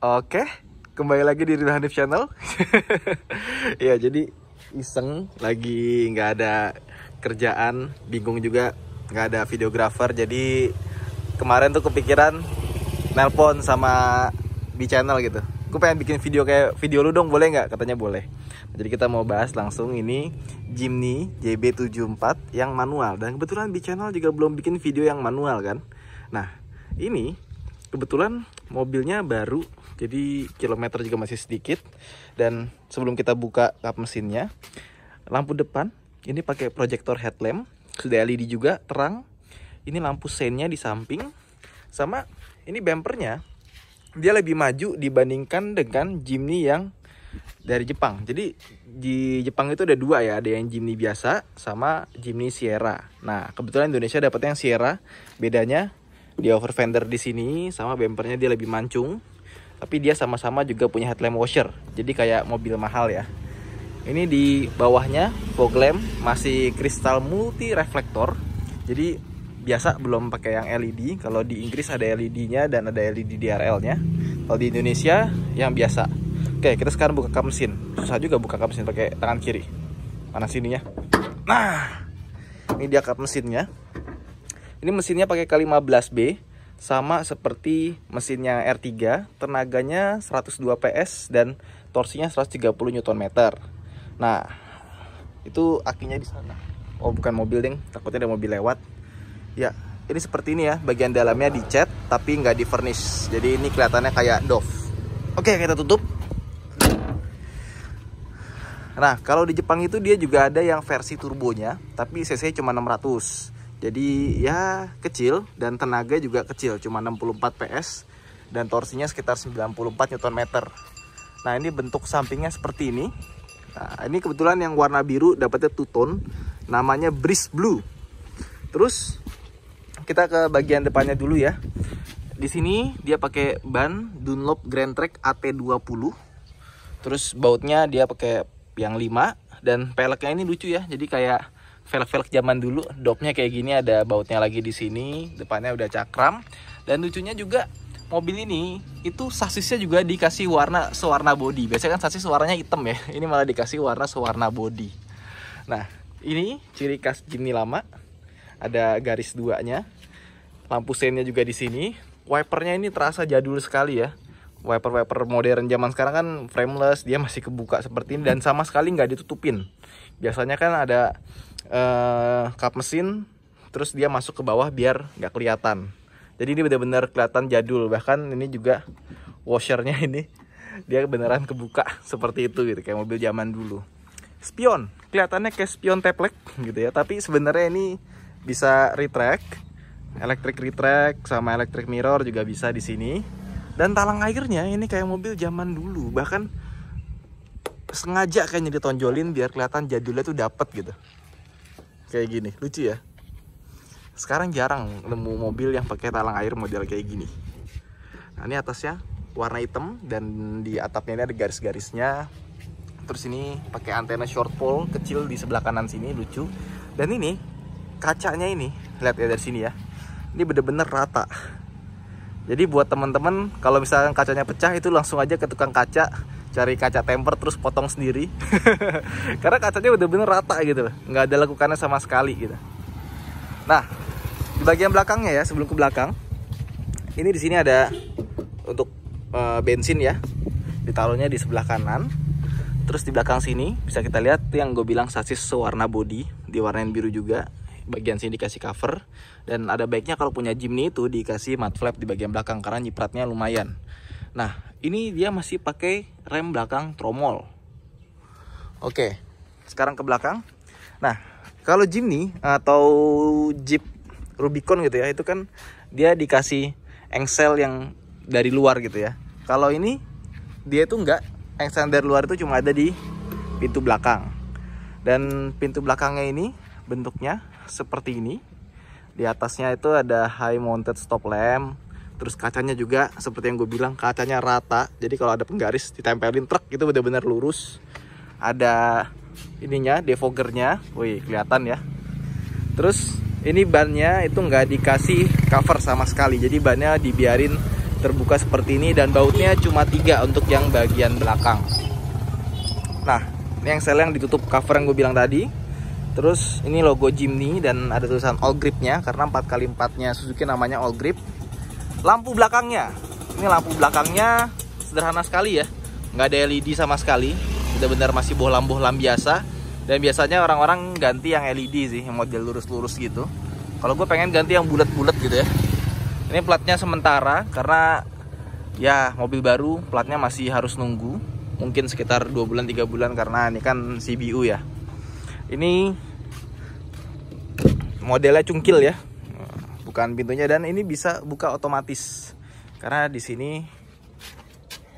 Oke, kembali lagi di Ridho Hanif Channel. ya, jadi iseng lagi nggak ada kerjaan, bingung juga nggak ada videografer. Jadi kemarin tuh kepikiran nelpon sama di channel gitu. Gue pengen bikin video kayak video lu dong, boleh nggak? Katanya boleh. jadi kita mau bahas langsung ini Jimny JB74 yang manual dan kebetulan di channel juga belum bikin video yang manual kan. Nah, ini kebetulan mobilnya baru jadi kilometer juga masih sedikit dan sebelum kita buka kap mesinnya lampu depan ini pakai proyektor headlamp sudah LED juga terang ini lampu seinnya di samping sama ini bumpernya dia lebih maju dibandingkan dengan Jimny yang dari Jepang. Jadi di Jepang itu ada dua ya, ada yang Jimny biasa sama Jimny Sierra. Nah, kebetulan Indonesia dapat yang Sierra. Bedanya dia over fender di sini sama bumpernya dia lebih mancung tapi dia sama-sama juga punya headlamp washer jadi kayak mobil mahal ya ini di bawahnya fog lamp masih kristal multi reflektor jadi biasa belum pakai yang LED kalau di Inggris ada LED-nya dan ada LED DRL nya kalau di Indonesia yang biasa oke kita sekarang buka kap mesin susah juga buka kap mesin pakai tangan kiri mana sininya nah ini dia kap mesinnya ini mesinnya pakai K15B sama seperti mesinnya R3, tenaganya 102 PS dan torsinya 130 Nm. Nah, itu akinya di sana. Oh, bukan mobil, Ding. Takutnya ada mobil lewat. Ya, ini seperti ini ya, bagian dalamnya dicat tapi nggak di furnish. Jadi ini kelihatannya kayak Dove. Oke, kita tutup. Nah, kalau di Jepang itu dia juga ada yang versi turbonya, tapi cc cuma 600. Jadi ya kecil dan tenaga juga kecil, cuma 64 PS dan torsinya sekitar 94 Nm. Nah, ini bentuk sampingnya seperti ini. Nah, ini kebetulan yang warna biru dapatnya two tone, namanya Breeze Blue. Terus kita ke bagian depannya dulu ya. Di sini dia pakai ban Dunlop Grand Trek AT20. Terus bautnya dia pakai yang 5 dan peleknya ini lucu ya. Jadi kayak velg-velg zaman dulu dopnya kayak gini ada bautnya lagi di sini depannya udah cakram dan lucunya juga mobil ini itu sasisnya juga dikasih warna sewarna body biasanya kan sasis warnanya hitam ya ini malah dikasih warna sewarna body nah ini ciri khas Jimny lama ada garis duanya lampu seinnya juga di sini wipernya ini terasa jadul sekali ya wiper-wiper modern zaman sekarang kan frameless dia masih kebuka seperti ini dan sama sekali nggak ditutupin biasanya kan ada uh, kap mesin terus dia masuk ke bawah biar nggak kelihatan jadi ini benar-benar kelihatan jadul bahkan ini juga washernya ini dia beneran kebuka seperti itu gitu kayak mobil zaman dulu spion kelihatannya kayak spion teplek gitu ya tapi sebenarnya ini bisa retract electric retract sama electric mirror juga bisa di sini dan talang airnya ini kayak mobil zaman dulu bahkan sengaja kayaknya ditonjolin biar kelihatan jadulnya tuh dapet gitu kayak gini lucu ya sekarang jarang nemu mobil yang pakai talang air model kayak gini nah ini atasnya warna hitam dan di atapnya ini ada garis-garisnya terus ini pakai antena short pole kecil di sebelah kanan sini lucu dan ini kacanya ini lihat ya dari sini ya ini bener-bener rata jadi buat teman-teman kalau misalnya kacanya pecah itu langsung aja ke tukang kaca cari kaca temper terus potong sendiri karena kacanya udah bener rata gitu loh nggak ada lekukannya sama sekali gitu nah di bagian belakangnya ya sebelum ke belakang ini di sini ada untuk e, bensin ya ditaruhnya di sebelah kanan terus di belakang sini bisa kita lihat yang gue bilang sasis sewarna body diwarnain biru juga bagian sini dikasih cover dan ada baiknya kalau punya Jimny itu dikasih mat flap di bagian belakang karena nyipratnya lumayan nah ini dia masih pakai rem belakang tromol oke sekarang ke belakang nah kalau Jimny atau Jeep Rubicon gitu ya itu kan dia dikasih engsel yang dari luar gitu ya kalau ini dia itu enggak engsel dari luar itu cuma ada di pintu belakang dan pintu belakangnya ini bentuknya seperti ini di atasnya itu ada high mounted stop lamp terus kacanya juga seperti yang gue bilang kacanya rata jadi kalau ada penggaris ditempelin truk itu benar-benar lurus ada ininya defogernya, wih kelihatan ya terus ini bannya itu nggak dikasih cover sama sekali jadi bannya dibiarin terbuka seperti ini dan bautnya cuma tiga untuk yang bagian belakang nah ini yang sel yang ditutup cover yang gue bilang tadi Terus ini logo Jimny dan ada tulisan all Grip nya, karena 4 x 4 nya Suzuki namanya all grip lampu belakangnya ini lampu belakangnya sederhana sekali ya nggak ada LED sama sekali benar-benar masih bohlam-bohlam biasa dan biasanya orang-orang ganti yang LED sih yang model lurus-lurus gitu kalau gue pengen ganti yang bulat-bulat gitu ya ini platnya sementara karena ya mobil baru platnya masih harus nunggu mungkin sekitar 2 bulan 3 bulan karena ini kan CBU ya ini modelnya cungkil ya bukan pintunya dan ini bisa buka otomatis karena di sini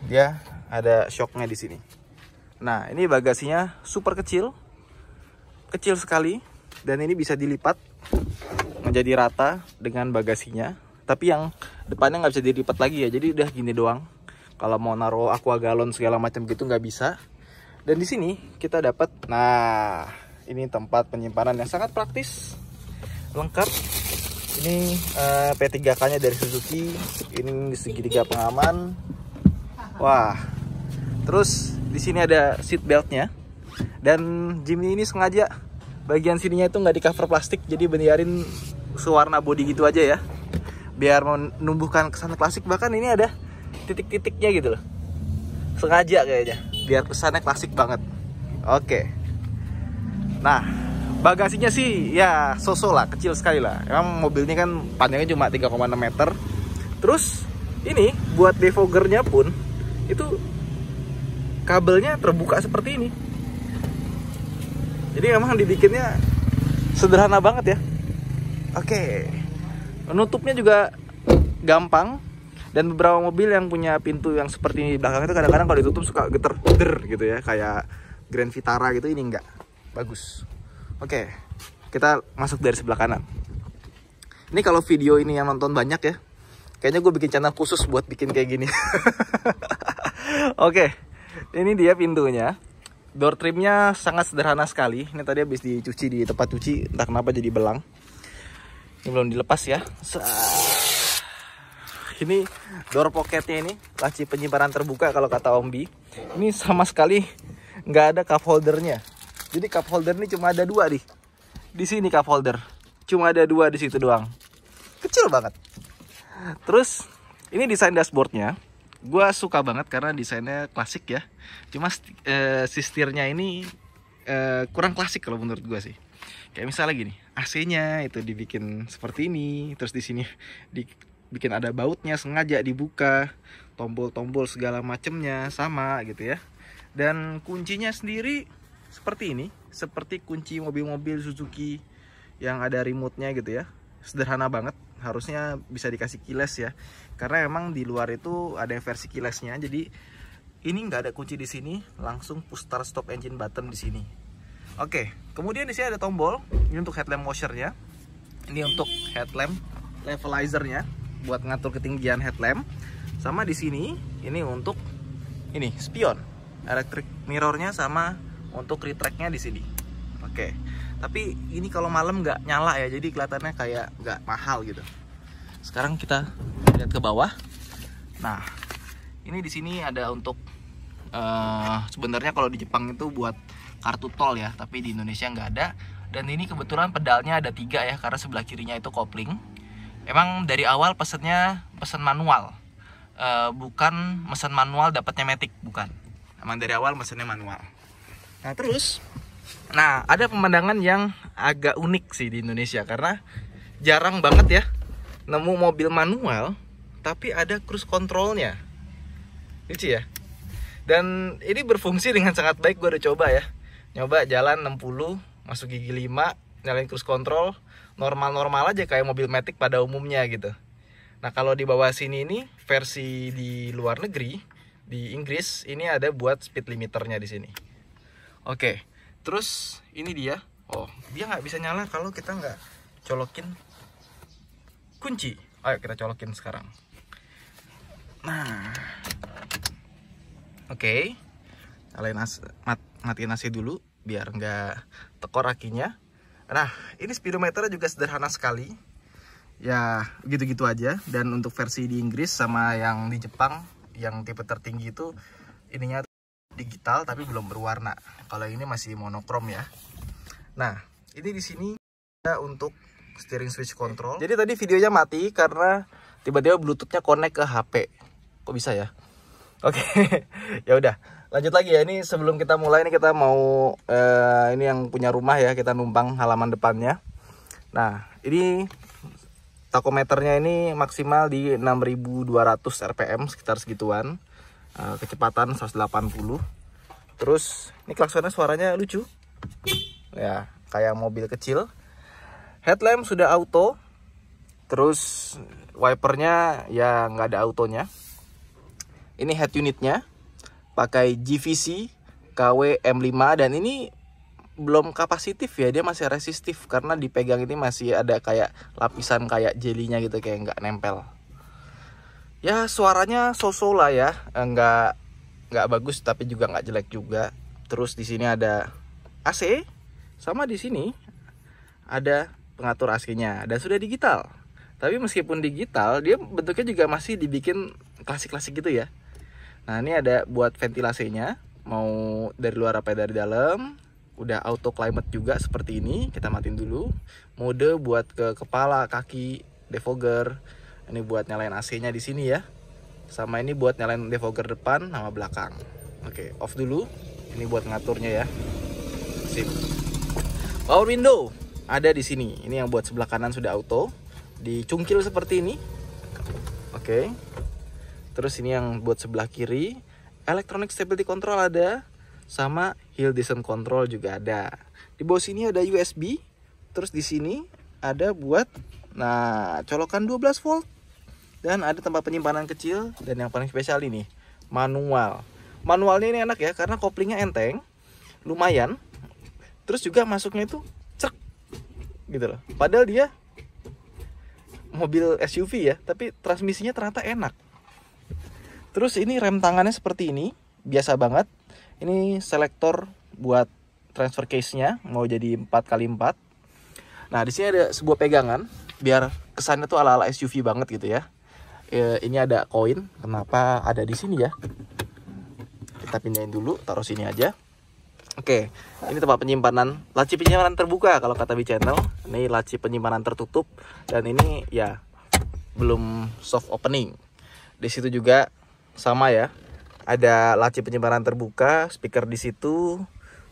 dia ada shocknya di sini nah ini bagasinya super kecil kecil sekali dan ini bisa dilipat menjadi rata dengan bagasinya tapi yang depannya nggak bisa dilipat lagi ya jadi udah gini doang kalau mau naruh aqua galon segala macam gitu nggak bisa dan di sini kita dapat nah ini tempat penyimpanan yang sangat praktis lengkap ini uh, eh, P3K nya dari Suzuki ini segitiga pengaman wah terus di sini ada seat belt nya dan Jimny ini sengaja bagian sininya itu nggak di cover plastik jadi benerin sewarna body gitu aja ya biar menumbuhkan kesan klasik bahkan ini ada titik-titiknya gitu loh sengaja kayaknya biar kesannya klasik banget oke nah bagasinya sih ya sosok lah kecil sekali lah emang mobilnya kan panjangnya cuma 3,6 meter terus ini buat defogernya pun itu kabelnya terbuka seperti ini jadi emang dibikinnya sederhana banget ya oke menutupnya juga gampang dan beberapa mobil yang punya pintu yang seperti ini di belakang itu kadang-kadang kalau ditutup suka geter geter gitu ya kayak Grand Vitara gitu ini enggak bagus Oke, kita masuk dari sebelah kanan. Ini kalau video ini yang nonton banyak ya, kayaknya gue bikin channel khusus buat bikin kayak gini. Oke, ini dia pintunya. Door trimnya sangat sederhana sekali. Ini tadi habis dicuci di tempat cuci, entah kenapa jadi belang. Ini belum dilepas ya. Ini door pocketnya ini, laci penyimpanan terbuka kalau kata Ombi. Ini sama sekali nggak ada cup holdernya jadi cup holder ini cuma ada dua nih. Di sini cup holder. Cuma ada dua di situ doang. Kecil banget. Terus ini desain dashboardnya. Gua suka banget karena desainnya klasik ya. Cuma e, eh, si ini e, kurang klasik kalau menurut gua sih. Kayak misalnya gini, AC-nya itu dibikin seperti ini, terus di sini dibikin ada bautnya sengaja dibuka, tombol-tombol segala macemnya sama gitu ya. Dan kuncinya sendiri seperti ini seperti kunci mobil-mobil Suzuki yang ada remote-nya gitu ya sederhana banget harusnya bisa dikasih keyless ya karena emang di luar itu ada yang versi kilesnya jadi ini nggak ada kunci di sini langsung push start stop engine button di sini oke kemudian di sini ada tombol ini untuk headlamp washernya ini untuk headlamp levelizernya buat ngatur ketinggian headlamp sama di sini ini untuk ini spion electric mirrornya sama untuk retracknya di sini oke tapi ini kalau malam nggak nyala ya jadi kelihatannya kayak nggak mahal gitu sekarang kita lihat ke bawah nah ini di sini ada untuk uh, sebenarnya kalau di Jepang itu buat kartu tol ya tapi di Indonesia nggak ada dan ini kebetulan pedalnya ada tiga ya karena sebelah kirinya itu kopling emang dari awal pesennya pesen manual uh, bukan pesen manual dapatnya metik bukan emang dari awal mesinnya manual Nah terus, nah ada pemandangan yang agak unik sih di Indonesia karena jarang banget ya nemu mobil manual tapi ada cruise controlnya. Lucu ya. Dan ini berfungsi dengan sangat baik gue udah coba ya. Nyoba jalan 60, masuk gigi 5, nyalain cruise control, normal-normal aja kayak mobil Matic pada umumnya gitu. Nah kalau di bawah sini ini versi di luar negeri di Inggris ini ada buat speed limiternya di sini. Oke, terus ini dia. Oh, dia nggak bisa nyala kalau kita nggak colokin kunci. Ayo kita colokin sekarang. Nah, oke, okay. nyalain as, mat, matiin AC dulu biar nggak tekor akinya. Nah, ini speedometer juga sederhana sekali. Ya, gitu-gitu aja. Dan untuk versi di Inggris sama yang di Jepang, yang tipe tertinggi itu ininya digital tapi belum berwarna. Kalau ini masih monokrom ya. Nah, ini di sini ada untuk steering switch control. Jadi tadi videonya mati karena tiba-tiba bluetoothnya connect ke HP. Kok bisa ya? Oke, okay. ya udah. Lanjut lagi ya. Ini sebelum kita mulai ini kita mau eh, ini yang punya rumah ya, kita numpang halaman depannya. Nah, ini takometernya ini maksimal di 6200 RPM sekitar segituan. Eh, kecepatan 180 terus ini klaksonnya suaranya lucu ya kayak mobil kecil headlamp sudah auto terus wipernya ya nggak ada autonya ini head unitnya pakai GVC KW-M5 dan ini belum kapasitif ya dia masih resistif karena dipegang ini masih ada kayak lapisan kayak jelinya gitu kayak nggak nempel ya suaranya so-so lah ya eh, nggak nggak bagus tapi juga nggak jelek juga terus di sini ada AC sama di sini ada pengatur AC-nya dan sudah digital tapi meskipun digital dia bentuknya juga masih dibikin klasik-klasik gitu ya nah ini ada buat ventilasinya mau dari luar apa dari dalam udah auto climate juga seperti ini kita matiin dulu mode buat ke kepala kaki defogger ini buat nyalain AC-nya di sini ya. Sama ini buat nyalain defogger depan sama belakang. Oke, off dulu. Ini buat ngaturnya ya. Sip. Power window ada di sini. Ini yang buat sebelah kanan sudah auto. Dicungkil seperti ini. Oke. Terus ini yang buat sebelah kiri. Electronic stability control ada. Sama hill descent control juga ada. Di bawah sini ada USB. Terus di sini ada buat nah colokan 12 volt dan ada tempat penyimpanan kecil dan yang paling spesial ini manual manualnya ini enak ya karena koplingnya enteng lumayan terus juga masuknya itu cek gitu loh padahal dia mobil SUV ya tapi transmisinya ternyata enak terus ini rem tangannya seperti ini biasa banget ini selektor buat transfer case-nya mau jadi 4x4 nah di sini ada sebuah pegangan biar kesannya tuh ala-ala SUV banget gitu ya Eh, ini ada koin kenapa ada di sini ya kita pindahin dulu taruh sini aja Oke, ini tempat penyimpanan laci penyimpanan terbuka kalau kata di channel. Ini laci penyimpanan tertutup dan ini ya belum soft opening. Di situ juga sama ya. Ada laci penyimpanan terbuka, speaker di situ,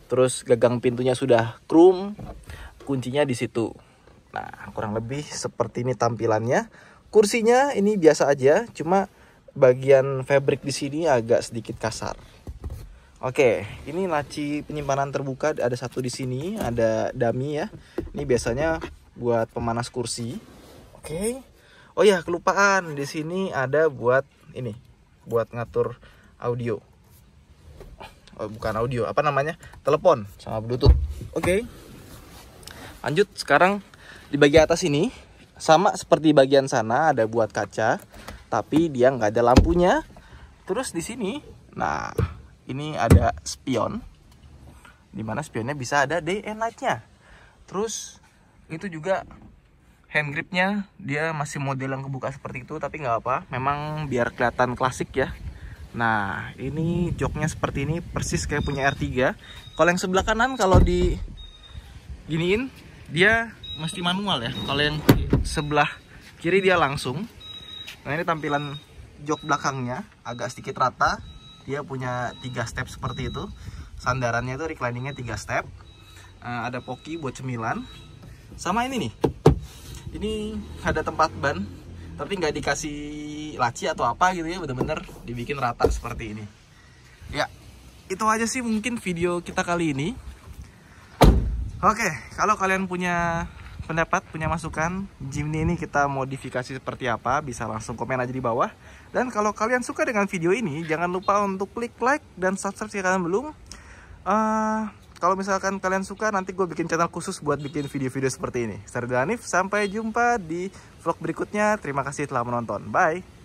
terus gagang pintunya sudah krum, kuncinya di situ. Nah, kurang lebih seperti ini tampilannya. Kursinya ini biasa aja, cuma bagian fabric di sini agak sedikit kasar. Oke, ini laci penyimpanan terbuka ada satu di sini, ada dummy ya. Ini biasanya buat pemanas kursi. Oke. Oh ya, kelupaan di sini ada buat ini, buat ngatur audio. Oh, bukan audio, apa namanya? Telepon sama Bluetooth. Oke. Lanjut sekarang di bagian atas ini sama seperti bagian sana ada buat kaca tapi dia nggak ada lampunya terus di sini nah ini ada spion dimana spionnya bisa ada day and nightnya terus itu juga hand gripnya dia masih model yang kebuka seperti itu tapi nggak apa memang biar kelihatan klasik ya nah ini joknya seperti ini persis kayak punya R3 kalau yang sebelah kanan kalau di giniin dia mesti manual ya kalau yang sebelah kiri dia langsung nah ini tampilan jok belakangnya agak sedikit rata dia punya tiga step seperti itu sandarannya itu recliningnya tiga step uh, ada poki buat cemilan sama ini nih ini ada tempat ban tapi nggak dikasih laci atau apa gitu ya bener-bener dibikin rata seperti ini ya itu aja sih mungkin video kita kali ini Oke, kalau kalian punya pendapat, punya masukan, Jimny ini kita modifikasi seperti apa, bisa langsung komen aja di bawah. Dan kalau kalian suka dengan video ini, jangan lupa untuk klik like dan subscribe jika kalian belum. Uh, kalau misalkan kalian suka, nanti gue bikin channel khusus buat bikin video-video seperti ini. Saya Danif, sampai jumpa di vlog berikutnya. Terima kasih telah menonton. Bye!